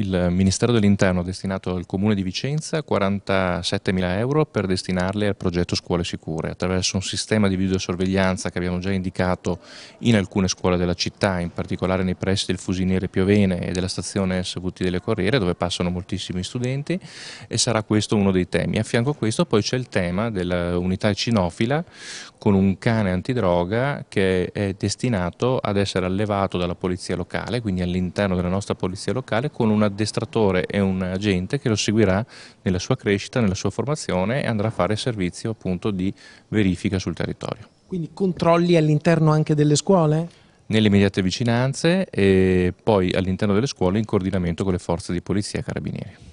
il Ministero dell'Interno ha destinato al Comune di Vicenza 47 mila euro per destinarli al progetto Scuole Sicure attraverso un sistema di videosorveglianza che abbiamo già indicato in alcune scuole della città, in particolare nei pressi del Fusiniere Piovene e della stazione SVT delle Corriere dove passano moltissimi studenti e sarà questo uno dei temi. A fianco a questo poi c'è il tema dell'unità cinofila con un cane antidroga che è destinato ad essere allevato dalla polizia locale, quindi all'interno della nostra polizia locale con una addestratore e un agente che lo seguirà nella sua crescita, nella sua formazione e andrà a fare servizio appunto di verifica sul territorio. Quindi controlli all'interno anche delle scuole? nelle immediate vicinanze e poi all'interno delle scuole in coordinamento con le forze di polizia e carabinieri.